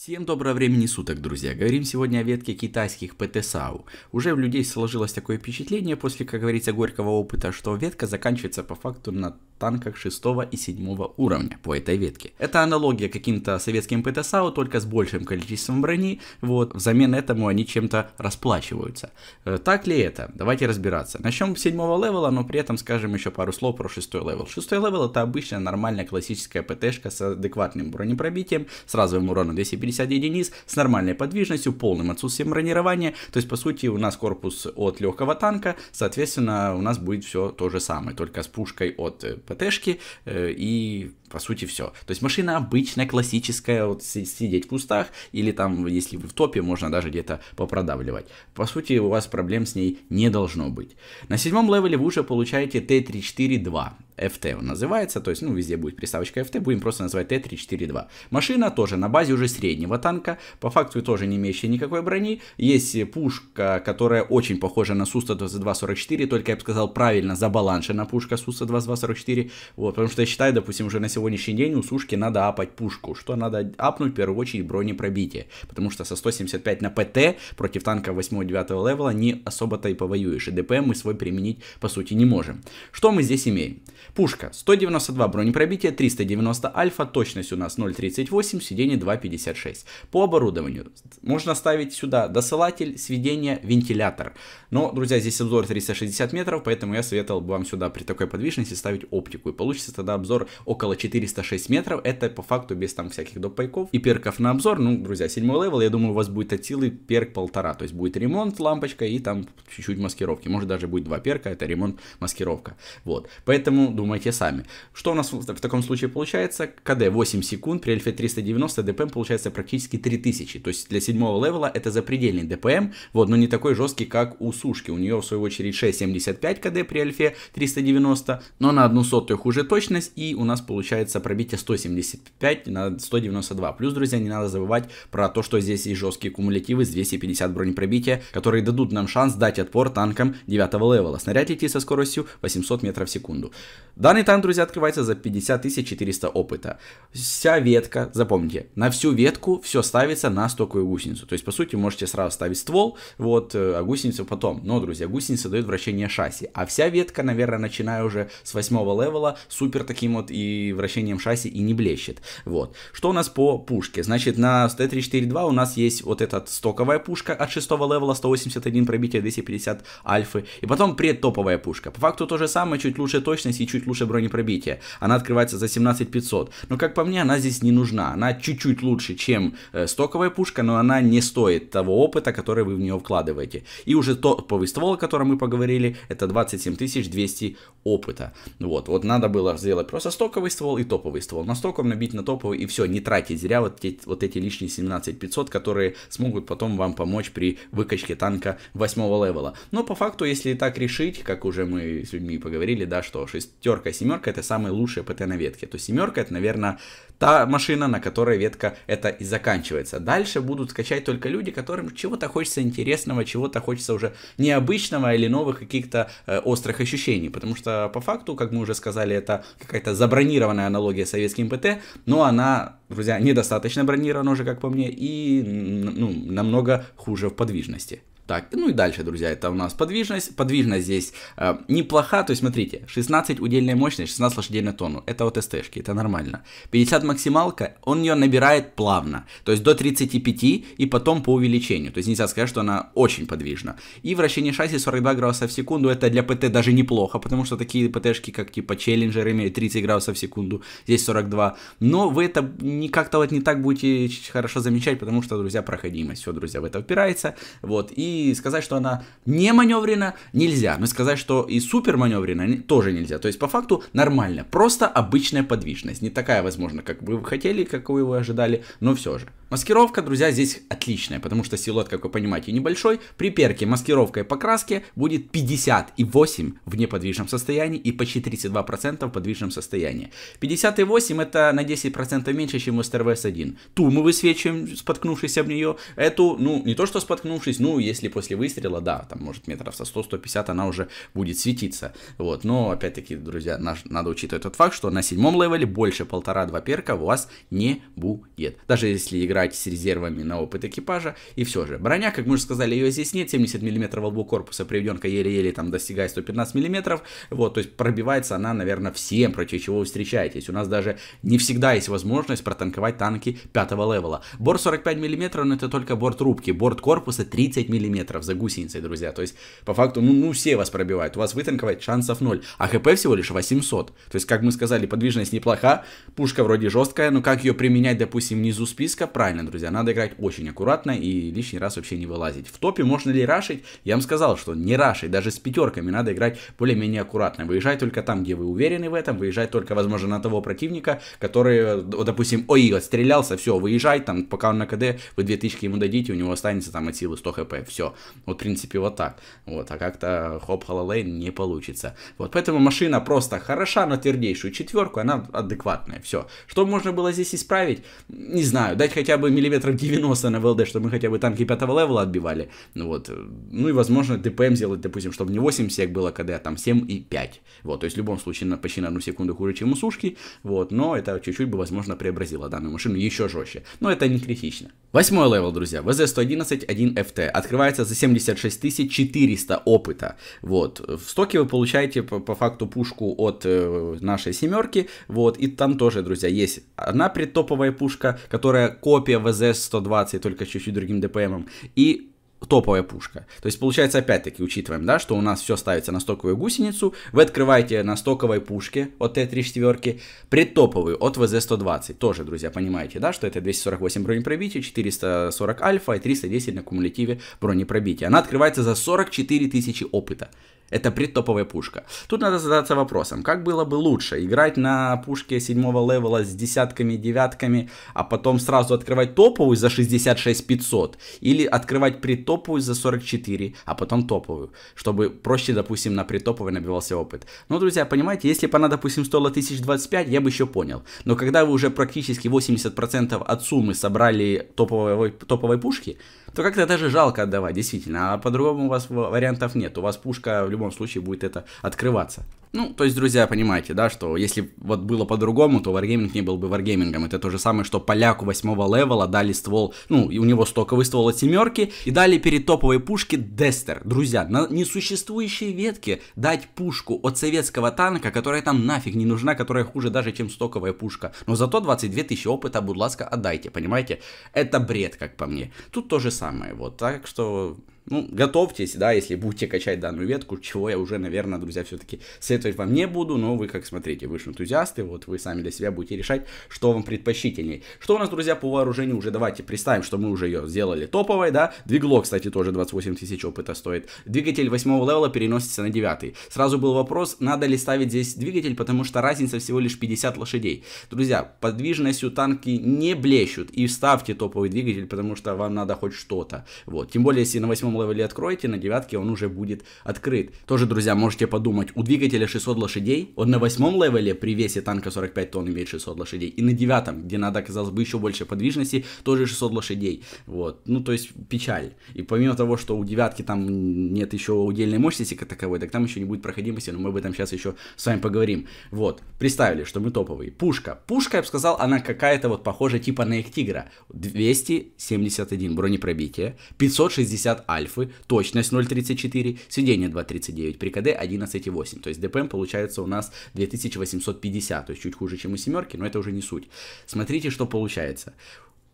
Всем доброго времени суток, друзья. Говорим сегодня о ветке китайских ПТСАУ. Уже у людей сложилось такое впечатление после, как говорится, горького опыта, что ветка заканчивается по факту на танках 6 и 7 уровня по этой ветке. Это аналогия каким-то советским ПТСАУ, только с большим количеством брони. Вот, взамен этому они чем-то расплачиваются. Э, так ли это? Давайте разбираться. Начнем с 7 левела, но при этом скажем еще пару слов про 6 левел. 6 левел это обычная нормальная классическая ПТшка с адекватным бронепробитием, с разовым уроном 250 250 единиц с нормальной подвижностью, полным отсутствием бронирования. То есть, по сути, у нас корпус от легкого танка, соответственно, у нас будет все то же самое, только с пушкой от э, ПТшки э, и по сути все. То есть машина обычная, классическая, вот сидеть в кустах, или там, если вы в топе, можно даже где-то попродавливать. По сути, у вас проблем с ней не должно быть. На седьмом левеле вы уже получаете Т-34-2. FT он называется, то есть, ну, везде будет приставочка FT, будем просто называть Т-342. Машина тоже на базе уже среднего танка, по факту тоже не имеющая никакой брони. Есть пушка, которая очень похожа на Су-122-44, только я бы сказал правильно, забаланшена пушка Су-122-44, вот, потому что я считаю, допустим, уже на сегодняшний день у Сушки надо апать пушку, что надо апнуть в первую очередь бронепробитие, потому что со 175 на ПТ против танка 8-9 левела не особо-то и повоюешь, и ДПМ мы свой применить по сути не можем. Что мы здесь имеем? Пушка 192 бронепробития 390 альфа, точность у нас 0.38, сиденье 2.56. По оборудованию можно ставить сюда досылатель, сведение, вентилятор. Но, друзья, здесь обзор 360 метров, поэтому я советовал бы вам сюда при такой подвижности ставить оптику. И получится тогда обзор около 406 метров, это по факту без там всяких допайков и перков на обзор. Ну, друзья, 7 левел, я думаю, у вас будет от силы перк полтора, то есть будет ремонт, лампочка и там чуть-чуть маскировки. Может даже будет два перка, это ремонт, маскировка. Вот, поэтому, думаю, подумайте сами. Что у нас в, таком случае получается? КД 8 секунд, при альфе 390 ДПМ получается практически 3000. То есть для седьмого левела это запредельный ДПМ, вот, но не такой жесткий, как у сушки. У нее в свою очередь 6,75 КД при альфе 390, но на одну сотую хуже точность, и у нас получается пробитие 175 на 192. Плюс, друзья, не надо забывать про то, что здесь есть жесткие кумулятивы с 250 бронепробития, которые дадут нам шанс дать отпор танкам 9 левела. Снаряд летит со скоростью 800 метров в секунду. Данный танк, друзья, открывается за 50 400 опыта. Вся ветка, запомните, на всю ветку все ставится на стоковую гусеницу. То есть, по сути, можете сразу ставить ствол, вот, э, а гусеницу потом. Но, друзья, гусеница дает вращение шасси. А вся ветка, наверное, начиная уже с 8 левела, супер таким вот и вращением шасси и не блещет. Вот. Что у нас по пушке? Значит, на т 34 2 у нас есть вот эта стоковая пушка от 6 левела, 181 пробития, 250 альфы. И потом предтоповая пушка. По факту то же самое, чуть лучше точность и чуть лучше бронепробитие. Она открывается за 17 500. Но, как по мне, она здесь не нужна. Она чуть-чуть лучше, чем э, стоковая пушка, но она не стоит того опыта, который вы в нее вкладываете. И уже топовый ствол, о котором мы поговорили, это 27 200 опыта. Вот, вот надо было сделать просто стоковый ствол и топовый ствол. На стоковом набить на топовый и все, не тратить зря вот эти, вот эти лишние 17 500, которые смогут потом вам помочь при выкачке танка 8 левела. Но по факту, если так решить, как уже мы с людьми поговорили, да, что шестер семерка. Семерка это самые лучшие ПТ на ветке. То есть семерка это, наверное, та машина, на которой ветка это и заканчивается. Дальше будут скачать только люди, которым чего-то хочется интересного, чего-то хочется уже необычного или новых каких-то э, острых ощущений. Потому что по факту, как мы уже сказали, это какая-то забронированная аналогия с советским ПТ, но она, друзья, недостаточно бронирована уже, как по мне, и ну, намного хуже в подвижности. Так, ну и дальше, друзья, это у нас подвижность. Подвижность здесь э, неплоха, то есть смотрите, 16 удельная мощность, 16 лошадей на тонну, это вот СТшки, это нормально. 50 максималка, он ее набирает плавно, то есть до 35 и потом по увеличению, то есть нельзя сказать, что она очень подвижна. И вращение шасси 42 градуса в секунду, это для ПТ даже неплохо, потому что такие ПТшки, как типа Челленджер, имеют 30 градусов в секунду, здесь 42, но вы это не как-то вот не так будете хорошо замечать, потому что, друзья, проходимость, все, друзья, в это упирается, вот, и сказать, что она не маневрена, нельзя. Но сказать, что и супер маневрена, тоже нельзя. То есть, по факту, нормально. Просто обычная подвижность. Не такая, возможно, как вы хотели, как вы его ожидали, но все же. Маскировка, друзья, здесь отличная, потому что силуэт, как вы понимаете, небольшой. При перке маскировка и покраски будет 58 в неподвижном состоянии и почти 32% в подвижном состоянии. 58 это на 10% меньше, чем у STRVS1. Ту мы высвечиваем, споткнувшись об нее. Эту, ну, не то что споткнувшись, ну, если после выстрела, да, там, может, метров со 100-150 она уже будет светиться. Вот, но, опять-таки, друзья, наш, надо учитывать тот факт, что на седьмом левеле больше полтора-два перка у вас не будет. Даже если игра играть с резервами на опыт экипажа, и все же. Броня, как мы уже сказали, ее здесь нет, 70 мм лбу корпуса, приведенка еле-еле там достигает 115 мм, вот, то есть пробивается она, наверное, всем, против чего вы встречаетесь. У нас даже не всегда есть возможность протанковать танки 5 левела. Борт 45 мм, но это только борт рубки, борт корпуса 30 мм за гусеницей, друзья, то есть по факту, ну, ну все вас пробивают, у вас вытанковать шансов 0, а хп всего лишь 800, то есть, как мы сказали, подвижность неплоха, пушка вроде жесткая, но как ее применять, допустим, внизу списка, правильно? правильно, друзья, надо играть очень аккуратно и лишний раз вообще не вылазить. В топе можно ли рашить? Я вам сказал, что не рашить, даже с пятерками надо играть более-менее аккуратно. Выезжать только там, где вы уверены в этом, выезжать только, возможно, на того противника, который, допустим, ой, отстрелялся, все, выезжай, там, пока он на КД, вы две тычки ему дадите, у него останется там от силы 100 хп, все. Вот, в принципе, вот так. Вот, а как-то хоп халалей не получится. Вот, поэтому машина просто хороша на твердейшую четверку, она адекватная, все. Что можно было здесь исправить? Не знаю, дать хотя бы бы миллиметров 90 на ВЛД, чтобы мы хотя бы танки 5 левела отбивали. Ну вот. Э, ну и возможно ДПМ сделать, допустим, чтобы не 8 сек было КД, а там 7 и 5. Вот, то есть в любом случае на, почти на одну секунду хуже, чем у сушки. Вот, но это чуть-чуть бы, возможно, преобразило данную машину еще жестче. Но это не критично. Восьмой левел, друзья. ВЗ-111-1FT. Открывается за 76 400 опыта. Вот. В стоке вы получаете по, по факту пушку от э, нашей семерки. Вот. И там тоже, друзья, есть одна предтоповая пушка, которая копия копия ВЗ-120, только чуть-чуть другим ДПМом, и топовая пушка. То есть, получается, опять-таки, учитываем, да, что у нас все ставится на стоковую гусеницу, вы открываете на стоковой пушке от Т-34, предтоповую от ВЗ-120, тоже, друзья, понимаете, да, что это 248 бронепробития, 440 альфа и 310 на кумулятиве бронепробития. Она открывается за 44 тысячи опыта. Это предтоповая пушка. Тут надо задаться вопросом, как было бы лучше играть на пушке седьмого левела с десятками, девятками, а потом сразу открывать топовую за 66 500 или открывать предтоповую за 44, а потом топовую, чтобы проще, допустим, на предтоповой набивался опыт. Ну, друзья, понимаете, если бы она, допустим, стоила 1025, я бы еще понял. Но когда вы уже практически 80% от суммы собрали топовой, топовой пушки, то как-то даже жалко отдавать, действительно. А по-другому у вас вариантов нет. У вас пушка в любом случае будет это открываться. Ну, то есть, друзья, понимаете, да, что если вот было по-другому, то варгейминг не был бы варгеймингом. Это то же самое, что поляку восьмого левела дали ствол, ну, и у него стоковый ствол от семерки, и дали перед топовой пушки Дестер. Друзья, на несуществующей ветке дать пушку от советского танка, которая там нафиг не нужна, которая хуже даже, чем стоковая пушка. Но зато 22 тысячи опыта, будь ласка, отдайте, понимаете? Это бред, как по мне. Тут то же самое, вот, так что... Ну, готовьтесь, да, если будете качать данную ветку, чего я уже, наверное, друзья, все-таки советовать вам не буду, но вы, как смотрите, вы же энтузиасты, вот вы сами для себя будете решать, что вам предпочтительней. Что у нас, друзья, по вооружению уже, давайте представим, что мы уже ее сделали топовой, да, двигло, кстати, тоже 28 тысяч опыта стоит, двигатель 8 левела переносится на 9. Сразу был вопрос, надо ли ставить здесь двигатель, потому что разница всего лишь 50 лошадей. Друзья, подвижностью танки не блещут, и ставьте топовый двигатель, потому что вам надо хоть что-то, вот, тем более, если на 8 левеле откроете, на девятке он уже будет открыт. Тоже, друзья, можете подумать, у двигателя 600 лошадей, он на восьмом левеле при весе танка 45 тонн имеет 600 лошадей, и на девятом, где надо, казалось бы, еще больше подвижности, тоже 600 лошадей. Вот, ну то есть печаль. И помимо того, что у девятки там нет еще удельной мощности как таковой, так там еще не будет проходимости, но мы об этом сейчас еще с вами поговорим. Вот, представили, что мы топовые. Пушка. Пушка, я бы сказал, она какая-то вот похожа типа на их тигра. 271 бронепробитие, 560 альф, альфы, точность 0.34, сведение 2.39, при КД 11.8. То есть ДПМ получается у нас 2850, то есть чуть хуже, чем у семерки, но это уже не суть. Смотрите, что получается.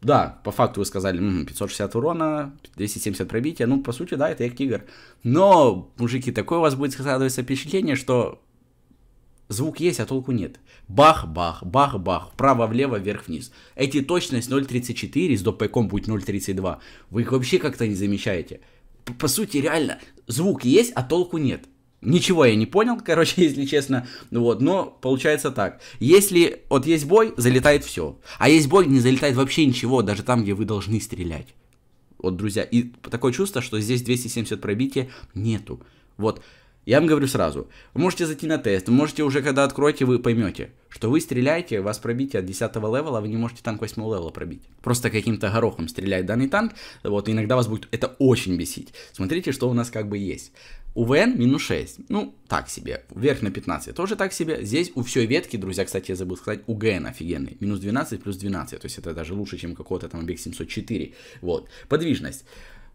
Да, по факту вы сказали, 560 урона, 270 пробития, ну, по сути, да, это тигр Но, мужики, такое у вас будет складываться впечатление, что звук есть, а толку нет. Бах-бах, бах-бах, вправо-влево, вверх-вниз. Эти точность 0.34, с допэком будет 0.32, вы их вообще как-то не замечаете по сути, реально, звук есть, а толку нет. Ничего я не понял, короче, если честно. Вот, но получается так. Если вот есть бой, залетает все. А есть бой, не залетает вообще ничего, даже там, где вы должны стрелять. Вот, друзья, и такое чувство, что здесь 270 пробития нету. Вот, я вам говорю сразу, вы можете зайти на тест, вы можете уже когда откроете, вы поймете, что вы стреляете, вас пробитие от 10 левела, вы не можете танк 8 левела пробить. Просто каким-то горохом стреляет данный танк, вот, иногда вас будет это очень бесить. Смотрите, что у нас как бы есть. УВН минус 6, ну, так себе. Вверх на 15, тоже так себе. Здесь у всей ветки, друзья, кстати, я забыл сказать, УГН офигенный. Минус 12 плюс 12, то есть это даже лучше, чем какого-то там объект 704. Вот, подвижность.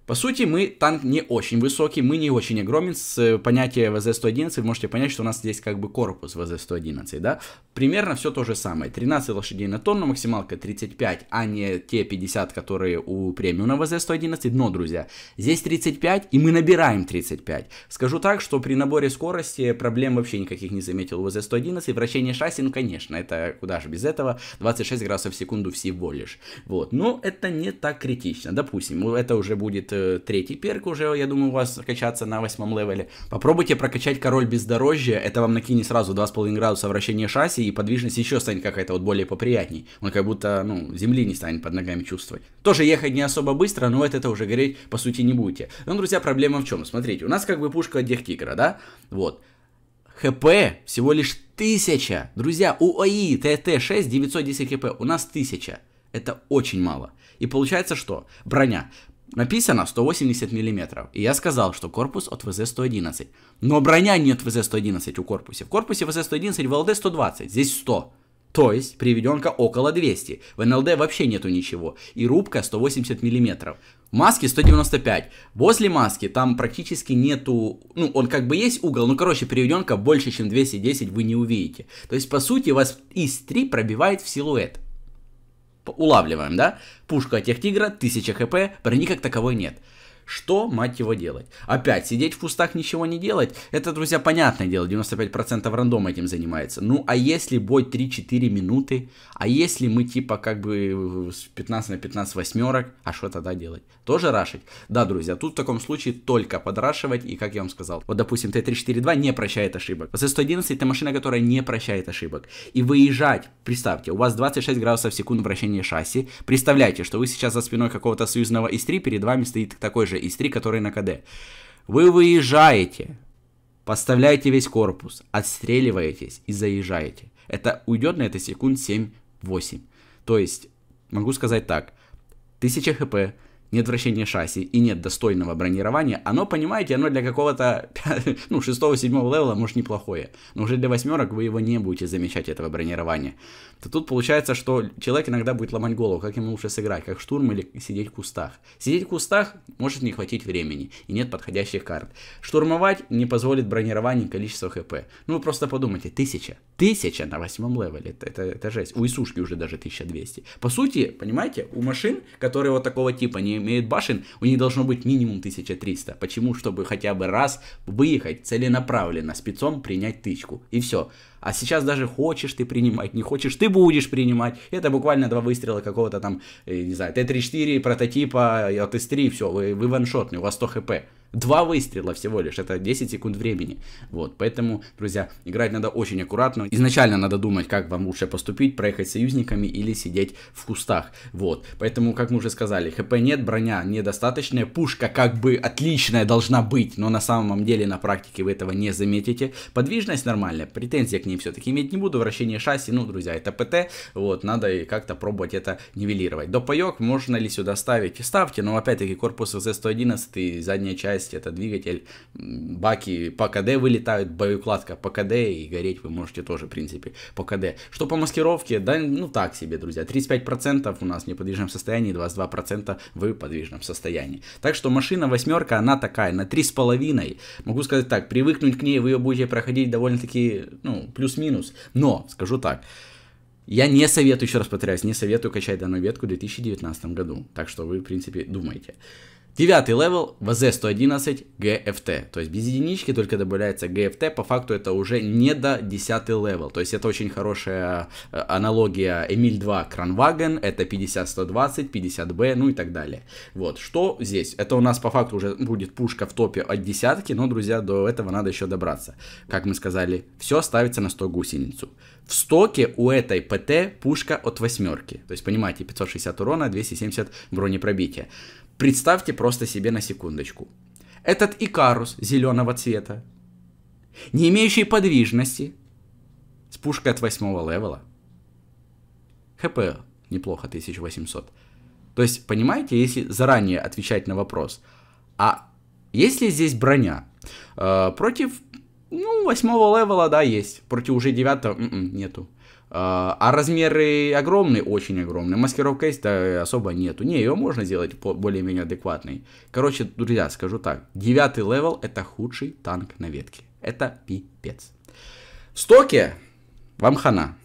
По сути, мы танк не очень высокий, мы не очень огромен. С э, понятия ВЗ-111 вы можете понять, что у нас здесь как бы корпус ВЗ-111, да? Примерно все то же самое. 13 лошадей на тонну, максималка 35, а не те 50, которые у премиума ВЗ-111. Но, друзья, здесь 35, и мы набираем 35. Скажу так, что при наборе скорости проблем вообще никаких не заметил ВЗ-111. Вращение шасси, ну, конечно, это куда же без этого. 26 градусов в секунду всего лишь. Вот, но это не так критично. Допустим, это уже будет э, Э, третий перк уже, я думаю, у вас качаться на восьмом левеле. Попробуйте прокачать король бездорожья, это вам накинет сразу 2,5 градуса вращения шасси, и подвижность еще станет какая-то вот более поприятней. Он как будто, ну, земли не станет под ногами чувствовать. Тоже ехать не особо быстро, но это уже гореть, по сути, не будете. Ну, друзья, проблема в чем? Смотрите, у нас как бы пушка от Дехтигра, да? Вот. ХП всего лишь 1000. Друзья, у АИ ТТ-6 910 ХП, у нас 1000. Это очень мало. И получается что? Броня. Написано 180 мм, и я сказал, что корпус от ВЗ-111. Но броня нет от ВЗ-111 у корпусе. В корпусе ВЗ-111 ВЛД 120, здесь 100. То есть приведенка около 200. В НЛД вообще нету ничего. И рубка 180 мм. Маски 195. Возле маски там практически нету... Ну, он как бы есть угол, но короче, приведенка больше, чем 210 вы не увидите. То есть, по сути, вас из 3 пробивает в силуэт улавливаем, да? Пушка тех тигра, 1000 хп, брони как таковой нет. Что, мать его, делать? Опять, сидеть в кустах, ничего не делать? Это, друзья, понятное дело, 95% рандом этим занимается. Ну, а если бой 3-4 минуты? А если мы, типа, как бы 15 на 15 восьмерок? А что тогда делать? Тоже рашить? Да, друзья, тут в таком случае только подрашивать, и как я вам сказал. Вот, допустим, Т342 не прощает ошибок. С111 это машина, которая не прощает ошибок. И выезжать, представьте, у вас 26 градусов в секунду вращения шасси. Представляете, что вы сейчас за спиной какого-то союзного истри, перед вами стоит такой же из 3, которые на КД. Вы выезжаете, поставляете весь корпус, отстреливаетесь и заезжаете. Это уйдет на это секунд 7-8. То есть, могу сказать так, 1000 хп, нет вращения шасси и нет достойного бронирования, оно, понимаете, оно для какого-то, ну, 6-7 левела, может, неплохое, но уже для восьмерок вы его не будете замечать, этого бронирования. То тут получается, что человек иногда будет ломать голову, как ему лучше сыграть, как штурм или сидеть в кустах. Сидеть в кустах может не хватить времени и нет подходящих карт. Штурмовать не позволит бронирование и количество хп. Ну, вы просто подумайте, тысяча, тысяча на восьмом левеле, это, это, это жесть. У Исушки уже даже 1200. По сути, понимаете, у машин, которые вот такого типа не имеют башен, у них должно быть минимум 1300. Почему? Чтобы хотя бы раз выехать целенаправленно спецом принять тычку. И все. А сейчас даже хочешь ты принимать, не хочешь, ты будешь принимать. Это буквально два выстрела какого-то там, э, не знаю, Т-34, прототипа, ЛТС-3, а, а, все, вы, вы ваншотный, у вас 100 хп. Два выстрела всего лишь, это 10 секунд времени. Вот, поэтому, друзья, играть надо очень аккуратно. Изначально надо думать, как вам лучше поступить, проехать союзниками или сидеть в кустах. Вот, поэтому, как мы уже сказали, хп нет, броня недостаточная, пушка как бы отличная должна быть, но на самом деле на практике вы этого не заметите. Подвижность нормальная, претензия к ней все-таки иметь не буду, вращение шасси, ну, друзья, это ПТ, вот, надо и как-то пробовать это нивелировать. Допоек можно ли сюда ставить? Ставьте, но опять-таки корпус ВЗ-111 и задняя часть скорости, это двигатель, баки по КД вылетают, боеукладка по КД, и гореть вы можете тоже, в принципе, по КД. Что по маскировке, да, ну так себе, друзья, 35% у нас в неподвижном состоянии, 22% в подвижном состоянии. Так что машина восьмерка, она такая, на 3,5, могу сказать так, привыкнуть к ней вы ее будете проходить довольно-таки, ну, плюс-минус, но, скажу так, я не советую, еще раз повторяюсь, не советую качать данную ветку в 2019 году. Так что вы, в принципе, думаете. Девятый левел ВЗ-111 ГФТ. То есть без единички только добавляется ГФТ. По факту это уже не до 10 левел. То есть это очень хорошая э, аналогия Эмиль 2 Кранваген. Это 50-120, 50Б, ну и так далее. Вот, что здесь? Это у нас по факту уже будет пушка в топе от десятки. Но, друзья, до этого надо еще добраться. Как мы сказали, все ставится на 100 гусеницу. В стоке у этой ПТ пушка от восьмерки. То есть, понимаете, 560 урона, 270 бронепробития. Представьте просто себе на секундочку. Этот Икарус зеленого цвета, не имеющий подвижности, с пушкой от восьмого левела. ХП неплохо 1800. То есть, понимаете, если заранее отвечать на вопрос, а есть ли здесь броня? Э, против, ну, восьмого левела, да, есть. Против уже девятого, м-м, нету. А, а размеры огромные, очень огромные. Маскировка есть то э, особо нету. Не, ее можно сделать более-менее адекватной. Короче, друзья, скажу так. Девятый левел это худший танк на ветке. Это пипец. В стоке вам хана.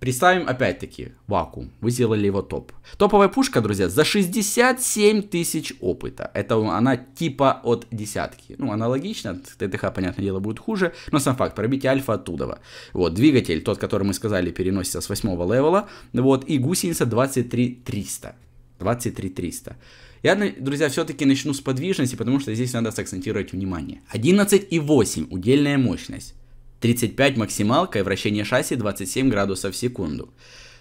Представим опять-таки вакуум. Вы сделали его топ. Топовая пушка, друзья, за 67 тысяч опыта. Это она типа от десятки. Ну, аналогично. ТТХ, понятное дело, будет хуже. Но сам факт, пробить альфа оттуда. Вот, двигатель, тот, который мы сказали, переносится с 8 левела. Вот, и гусеница 23 300. 23 300. Я, друзья, все-таки начну с подвижности, потому что здесь надо сакцентировать внимание. 11,8 удельная мощность. 35 максималка и вращение шасси 27 градусов в секунду.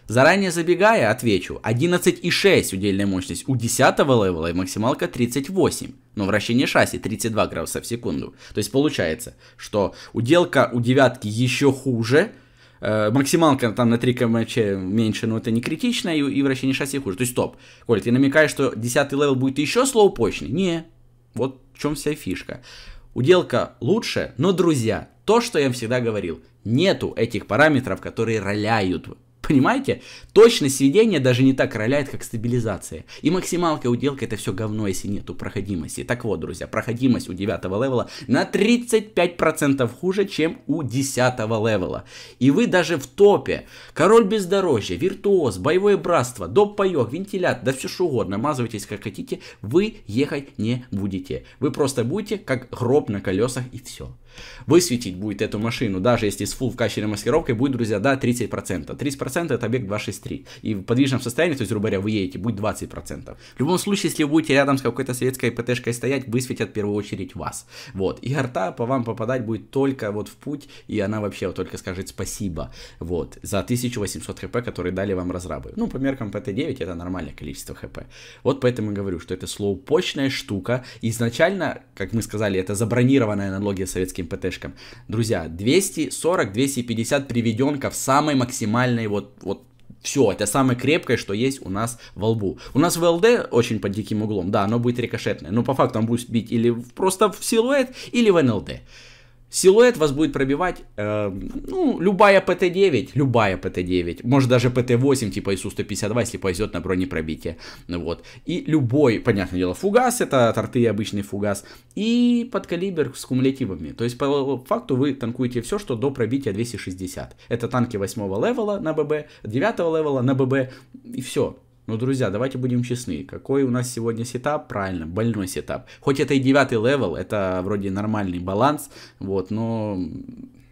Заранее забегая, отвечу, 11,6 удельная мощность у 10 левела и максималка 38, но вращение шасси 32 градуса в секунду. То есть получается, что уделка у девятки еще хуже, э, максималка там на 3 кмч меньше, но это не критично, и, и вращение шасси хуже. То есть стоп, Коль, ты намекаешь, что 10 левел будет еще слоупочный? Не, вот в чем вся фишка. Уделка лучше, но, друзья, то, что я всегда говорил, нету этих параметров, которые роляют Понимаете? Точность сведения даже не так роляет, как стабилизация. И максималка уделка это все говно, если нету проходимости. Так вот, друзья, проходимость у 9 левела на 35% хуже, чем у 10 левела. И вы даже в топе. Король бездорожья, виртуоз, боевое братство, доп паек, вентилятор, да все что угодно, мазывайтесь как хотите, вы ехать не будете. Вы просто будете как гроб на колесах и все. Высветить будет эту машину, даже если с full вкачанной маскировкой, будет, друзья, да, 30%. 30% это объект 263. И в подвижном состоянии, то есть, грубо говоря, вы едете, будет 20%. В любом случае, если вы будете рядом с какой-то советской ПТшкой стоять, высветят в первую очередь вас. Вот. И арта по вам попадать будет только вот в путь, и она вообще вот только скажет спасибо, вот, за 1800 хп, которые дали вам разрабы. Ну, по меркам ПТ-9 это нормальное количество хп. Вот поэтому и говорю, что это слоупочная штука. Изначально, как мы сказали, это забронированная аналогия с советским ПТшкам. Друзья, 240-250 приведенка в самой максимальной вот, вот все, это самое крепкое, что есть у нас во лбу. У нас ВЛД очень под диким углом, да, оно будет рикошетное, но по факту он будет бить или просто в силуэт, или в НЛД. Силуэт вас будет пробивать, э, ну, любая ПТ-9, любая ПТ-9, может даже ПТ-8 типа ИСУ-152, если повезет на бронепробитие, ну вот. И любой, понятное дело, фугас, это торты, обычный фугас, и подкалибер с кумулятивами. То есть по факту вы танкуете все, что до пробития 260. Это танки 8 левела на ББ, 9 левела на ББ, и все. Но, ну, друзья, давайте будем честны. Какой у нас сегодня сетап? Правильно, больной сетап. Хоть это и девятый левел, это вроде нормальный баланс, вот, но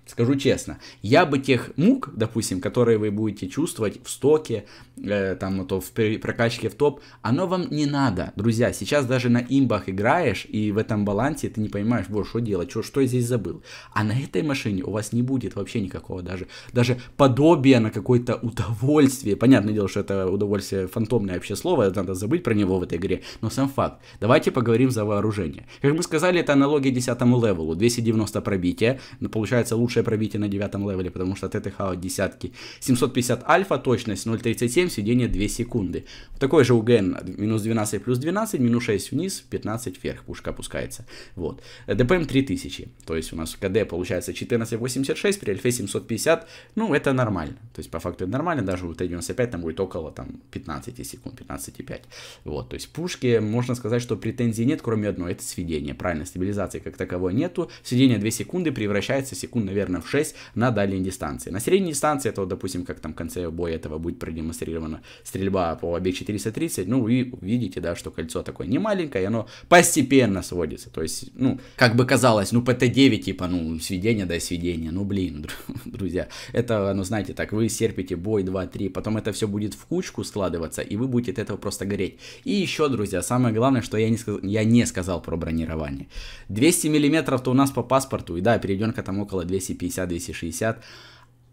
Скажу честно, я бы тех мук, допустим, которые вы будете чувствовать в стоке, э, там, а то в прокачке в топ, оно вам не надо, друзья. Сейчас даже на имбах играешь, и в этом балансе ты не понимаешь, боже, что делать, что, что я здесь забыл. А на этой машине у вас не будет вообще никакого даже, даже подобия на какое-то удовольствие. Понятное дело, что это удовольствие фантомное вообще слово, надо забыть про него в этой игре, но сам факт. Давайте поговорим за вооружение. Как мы сказали, это аналогия 10 левелу, 290 пробития, получается лучше лучшее пробитие на девятом левеле, потому что ТТХ от десятки. 750 альфа, точность 0.37, сведение 2 секунды. Такой же УГН, минус 12 плюс 12, минус 6 вниз, 15 вверх, пушка опускается. Вот. ДПМ 3000, то есть у нас КД получается 1486, при альфе 750, ну это нормально. То есть по факту это нормально, даже у Т-95 там будет около там 15 секунд, 15,5. Вот, то есть пушки, можно сказать, что претензий нет, кроме одной, это сведение, правильно, стабилизации как таковой нету, сведение 2 секунды превращается в секунд, наверное, наверное, в 6 на дальней дистанции. На средней дистанции, это вот, допустим, как там в конце боя этого будет продемонстрирована стрельба по обе 430, ну, вы видите, да, что кольцо такое не маленькое, и оно постепенно сводится, то есть, ну, как бы казалось, ну, ПТ-9, типа, ну, сведение, да, сведение, ну, блин, друзья, это, ну, знаете, так, вы серпите бой 2-3, потом это все будет в кучку складываться, и вы будете от этого просто гореть. И еще, друзья, самое главное, что я не, сказ... я не сказал про бронирование. 200 миллиметров-то у нас по паспорту, и да, перейдем там около 200 250, 260,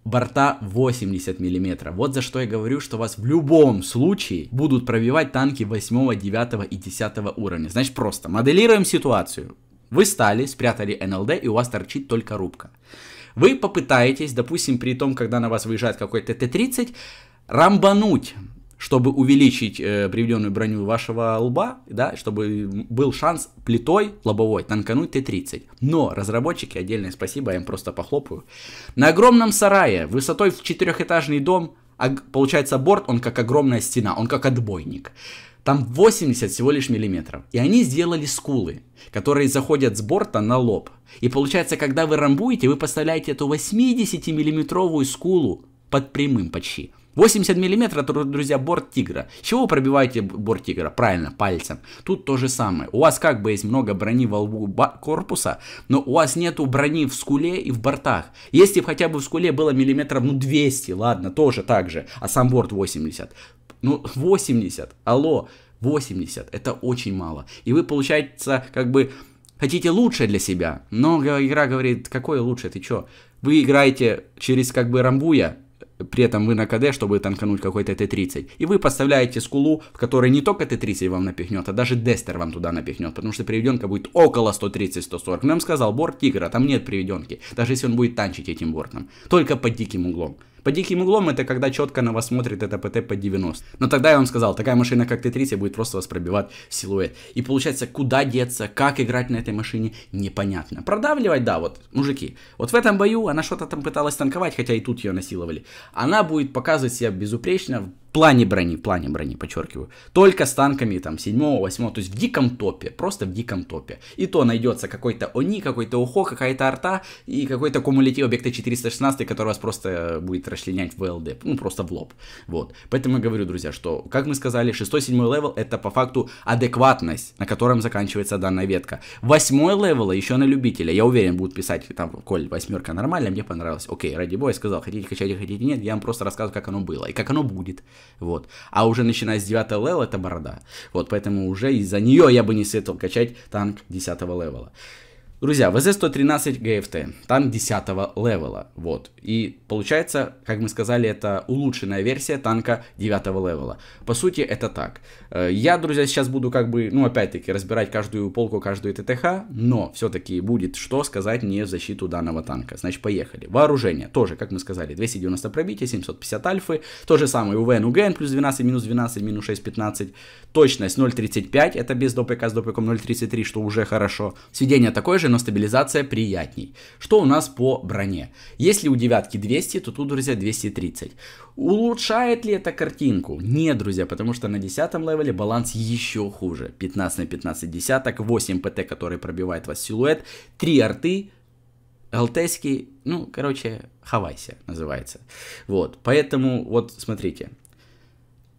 борта 80 мм. Вот за что я говорю, что вас в любом случае будут пробивать танки 8, 9 и 10 уровня. Значит просто, моделируем ситуацию. Вы стали, спрятали НЛД и у вас торчит только рубка. Вы попытаетесь, допустим, при том, когда на вас выезжает какой-то Т-30, рамбануть чтобы увеличить э, приведенную броню вашего лба, да, чтобы был шанс плитой лобовой танкануть Т-30. Но разработчики, отдельное спасибо, я им просто похлопаю. На огромном сарае, высотой в четырехэтажный дом, а, получается борт, он как огромная стена, он как отбойник. Там 80 всего лишь миллиметров. И они сделали скулы, которые заходят с борта на лоб. И получается, когда вы рамбуете, вы поставляете эту 80-миллиметровую скулу под прямым почти 80 миллиметров, друзья, борт тигра. чего вы пробиваете борт тигра? Правильно, пальцем. Тут то же самое. У вас как бы есть много брони во лбу корпуса, но у вас нету брони в скуле и в бортах. Если бы хотя бы в скуле было миллиметров, ну 200, ладно, тоже так же, а сам борт 80. Ну 80, алло, 80, это очень мало. И вы, получается, как бы хотите лучше для себя, но игра говорит, какое лучше, ты чё? Вы играете через как бы рамбуя, при этом вы на КД, чтобы танкануть какой-то Т-30. И вы поставляете скулу, в которой не только Т-30 вам напихнет, а даже Дестер вам туда напихнет, потому что приведенка будет около 130-140. Нам сказал борт Тигра, там нет приведенки, даже если он будет танчить этим бортом, только под диким углом. По диким углом это когда четко на вас смотрит это ПТ по 90. Но тогда я вам сказал, такая машина как Т-30 будет просто вас пробивать силуэт. И получается, куда деться, как играть на этой машине, непонятно. Продавливать, да, вот, мужики. Вот в этом бою она что-то там пыталась танковать, хотя и тут ее насиловали. Она будет показывать себя безупречно, плане брони, плане брони, подчеркиваю, только с танками там 7 8 то есть в диком топе, просто в диком топе. И то найдется какой-то ОНИ, какой-то УХО, какая-то арта и какой-то кумулятив объекта 416, который вас просто э, будет расчленять в ЛД, ну просто в лоб. Вот, поэтому я говорю, друзья, что, как мы сказали, 6-7 левел это по факту адекватность, на котором заканчивается данная ветка. 8 левел еще на любителя, я уверен, будут писать там, Коль, восьмерка нормальная, мне понравилось, окей, ради боя сказал, хотите качать, хотите нет, я вам просто рассказываю, как оно было и как оно будет. Вот. А уже начиная с 9 левел это борода. Вот, поэтому уже из-за нее я бы не советовал качать танк 10 левела. Друзья, ВЗ-113 ГФТ, танк 10 левела, вот. И получается, как мы сказали, это улучшенная версия танка 9 левела. По сути, это так. Э, я, друзья, сейчас буду как бы, ну, опять-таки, разбирать каждую полку, каждую ТТХ, но все-таки будет что сказать не в защиту данного танка. Значит, поехали. Вооружение, тоже, как мы сказали, 290 пробития, 750 альфы, то же самое УВН, УГН, плюс 12, минус 12, минус 6, 15, точность 0.35, это без ДПК с ДПКом 0.33, что уже хорошо. Сведение такое же, но стабилизация приятней. Что у нас по броне? Если у девятки 200, то тут, друзья, 230. Улучшает ли это картинку? Нет, друзья, потому что на десятом левеле баланс еще хуже. 15 на 15 десяток, 8 ПТ, который пробивает вас силуэт, 3 арты, ЛТСки, ну, короче, хавайся называется. Вот, поэтому, вот, смотрите,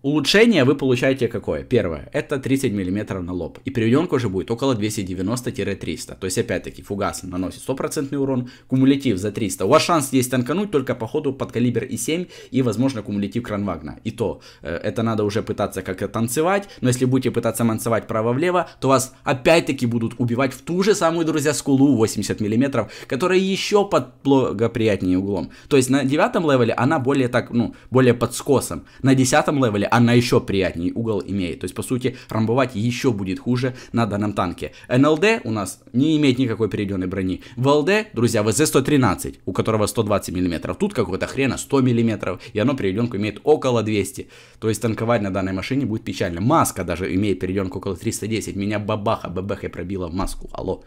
Улучшение вы получаете какое? Первое, это 30 мм на лоб. И приведенка уже будет около 290-300. То есть, опять-таки, фугас наносит 100% урон, кумулятив за 300. У вас шанс есть танкануть только по ходу под калибр И7 и, возможно, кумулятив Кранвагна. И то, э, это надо уже пытаться как-то танцевать, но если будете пытаться манцевать право-влево, то вас опять-таки будут убивать в ту же самую, друзья, скулу 80 мм, которая еще под благоприятнее углом. То есть, на девятом левеле она более так, ну, более под скосом. На десятом левеле она еще приятнее угол имеет. То есть, по сути, рамбовать еще будет хуже на данном танке. НЛД у нас не имеет никакой перейденной брони. ВЛД, друзья, ВЗ-113, у которого 120 мм. Тут какой то хрена 100 мм, и оно перейденку имеет около 200. То есть, танковать на данной машине будет печально. Маска даже имеет перейденку около 310. Меня бабаха, бабахой пробила в маску. Алло.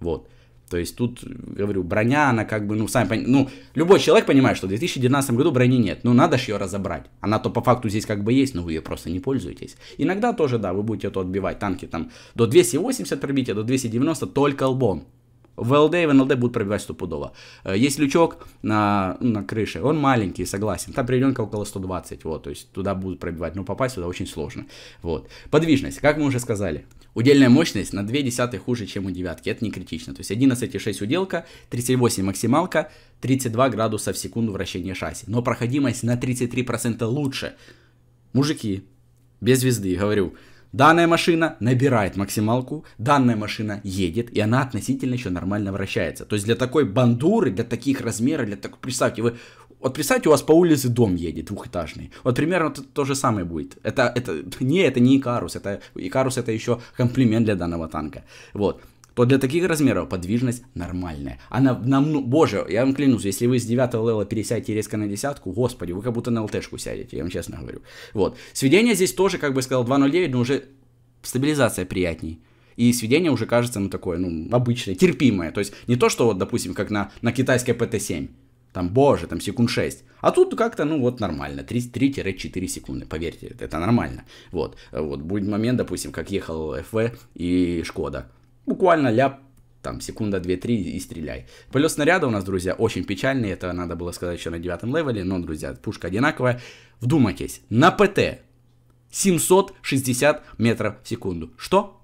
Вот. То есть тут, говорю, броня, она как бы, ну, сами пон... ну, любой человек понимает, что в 2019 году брони нет, ну, надо же ее разобрать. Она то по факту здесь как бы есть, но вы ее просто не пользуетесь. Иногда тоже, да, вы будете то отбивать танки там до 280 пробития, до 290 только лбом в ЛД и в НЛД будут пробивать стопудово. Э, есть лючок на, ну, на крыше, он маленький, согласен. Там приленка около 120, вот, то есть туда будут пробивать, но попасть сюда очень сложно. Вот. Подвижность, как мы уже сказали, удельная мощность на 2 десятых хуже, чем у девятки, это не критично. То есть 11,6 уделка, 38 максималка, 32 градуса в секунду вращения шасси. Но проходимость на 33% лучше. Мужики, без звезды, говорю, Данная машина набирает максималку, данная машина едет, и она относительно еще нормально вращается. То есть для такой бандуры, для таких размеров, для такой... Представьте, вы... Вот представьте, у вас по улице дом едет двухэтажный. Вот примерно то, то же самое будет. Это, это... Не, это не Икарус. Это... Икарус это еще комплимент для данного танка. Вот то для таких размеров подвижность нормальная. Она нам, ну, боже, я вам клянусь, если вы с 9 левела пересядете резко на десятку, господи, вы как будто на ЛТшку сядете, я вам честно говорю. Вот. Сведение здесь тоже, как бы сказал, 2.09, но уже стабилизация приятней. И сведение уже кажется, ну, такое, ну, обычное, терпимое. То есть не то, что вот, допустим, как на, на китайской ПТ-7, там, боже, там секунд 6. А тут как-то, ну, вот нормально, 3-4 секунды, поверьте, это нормально. Вот, вот будет момент, допустим, как ехал ФВ и Шкода буквально ляп, там, секунда, две, три и стреляй. Полет снаряда у нас, друзья, очень печальный, это надо было сказать еще на девятом левеле, но, друзья, пушка одинаковая. Вдумайтесь, на ПТ 760 метров в секунду. Что?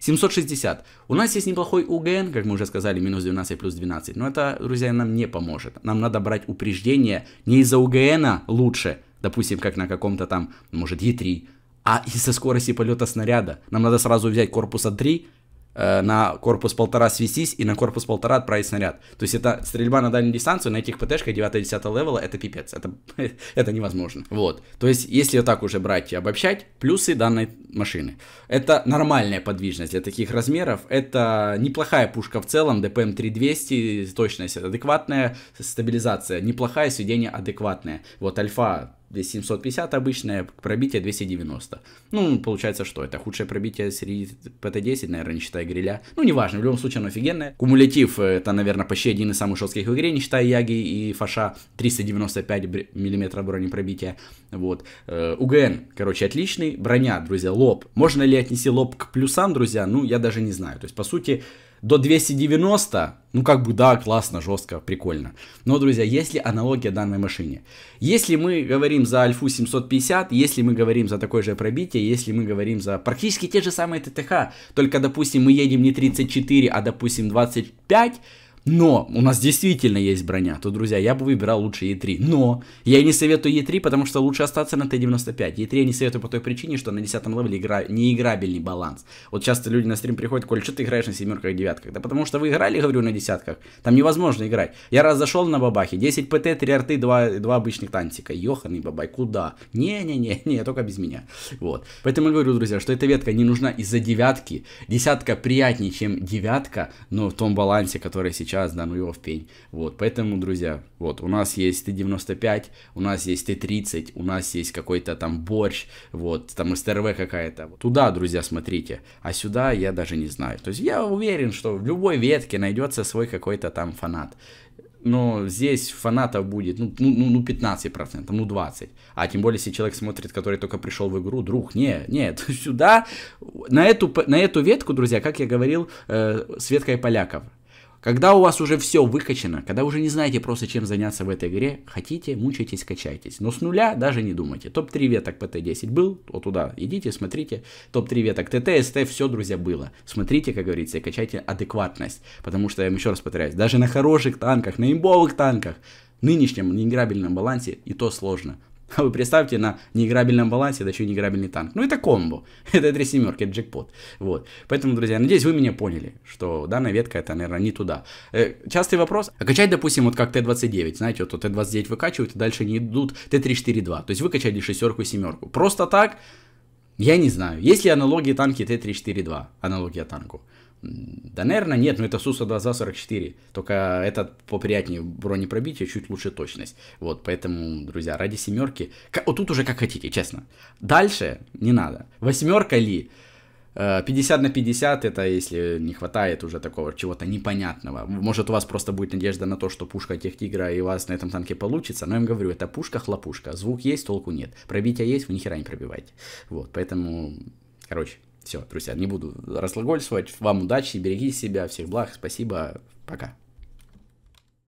760. У нас есть неплохой УГН, как мы уже сказали, минус 12 плюс 12. Но это, друзья, нам не поможет. Нам надо брать упреждение не из-за УГНа лучше, допустим, как на каком-то там, может, Е3, а из-за скорости полета снаряда. Нам надо сразу взять корпуса 3, Э, на корпус полтора свестись и на корпус полтора отправить снаряд. То есть это стрельба на дальнюю дистанцию на этих ПТшках 9-10 левела, это пипец, это, это невозможно. Вот, то есть если вот так уже брать и обобщать, плюсы данной машины. Это нормальная подвижность для таких размеров, это неплохая пушка в целом, ДПМ 3200, точность адекватная, стабилизация неплохая, сведение адекватное. Вот альфа 750 обычное, пробитие 290. Ну, получается, что это худшее пробитие среди пт 10 наверное, не считая гриля. Ну, неважно, в любом случае оно офигенное. Кумулятив, э, это, наверное, почти один из самых жестких в игре, не считая Яги и Фаша, 395 мм бронепробития. Вот. Э, УГН, короче, отличный. Броня, друзья, лоб. Можно ли отнести лоб к плюсам, друзья? Ну, я даже не знаю. То есть, по сути, до 290, ну как бы да, классно, жестко, прикольно. Но, друзья, есть ли аналогия данной машине? Если мы говорим за Альфу 750, если мы говорим за такое же пробитие, если мы говорим за практически те же самые ТТХ, только, допустим, мы едем не 34, а, допустим, 25, но у нас действительно есть броня, то, друзья, я бы выбирал лучше E3. Но я не советую E3, потому что лучше остаться на Т-95. E3 я не советую по той причине, что на 10 левеле игра... неиграбельный баланс. Вот часто люди на стрим приходят, Коль, что ты играешь на семерках, и девятках? Да потому что вы играли, говорю, на десятках. Там невозможно играть. Я раз зашел на бабахе, 10 ПТ, 3 арты, 2, 2 обычных тантика. Ёханый бабай, куда? Не-не-не, только без меня. Вот. Поэтому я говорю, друзья, что эта ветка не нужна из-за девятки. Десятка приятнее, чем девятка, но в том балансе, который сейчас сейчас, да, ну его в пень. Вот, поэтому, друзья, вот, у нас есть Т-95, у нас есть Т-30, у нас есть какой-то там борщ, вот, там СТРВ какая-то. Вот. Туда, друзья, смотрите, а сюда я даже не знаю. То есть я уверен, что в любой ветке найдется свой какой-то там фанат но здесь фанатов будет, ну, ну, ну 15%, ну 20%. Ну, а тем более, если человек смотрит, который только пришел в игру, друг, не, нет, сюда, на эту, на эту ветку, друзья, как я говорил, э, с веткой поляков, когда у вас уже все выкачано, когда уже не знаете просто чем заняться в этой игре, хотите, мучайтесь, качайтесь. Но с нуля даже не думайте. Топ-3 веток ПТ-10 был, вот туда идите, смотрите. Топ-3 веток ТТ, СТ, все, друзья, было. Смотрите, как говорится, и качайте адекватность. Потому что, я вам еще раз повторяюсь, даже на хороших танках, на имбовых танках, в нынешнем неиграбельном балансе и то сложно. А вы представьте, на неиграбельном балансе, да еще и неиграбельный танк. Ну, это комбо. Это три семерки, это джекпот. Вот. Поэтому, друзья, надеюсь, вы меня поняли, что данная ветка, это, наверное, не туда. Э, частый вопрос. А качать, допустим, вот как Т-29, знаете, вот, вот Т-29 выкачивают, и дальше не идут Т-342. То есть выкачали шестерку и семерку. Просто так? Я не знаю. Есть ли аналогии танки Т-342? Аналогия танку. Да, наверное, нет, но это Су-102-44, только этот поприятнее бронепробитие, чуть лучше точность. Вот, поэтому, друзья, ради семерки, вот тут уже как хотите, честно. Дальше не надо. Восьмерка ли? 50 э, на 50 это если не хватает уже такого чего-то непонятного. Может у вас просто будет надежда на то, что пушка техтигра и у вас на этом танке получится, но я им говорю, это пушка-хлопушка. Звук есть, толку нет. Пробития есть, вы ни не пробиваете. Вот, поэтому, короче, все, друзья, не буду разглагольствовать. Вам удачи, берегите себя, всех благ, спасибо, пока.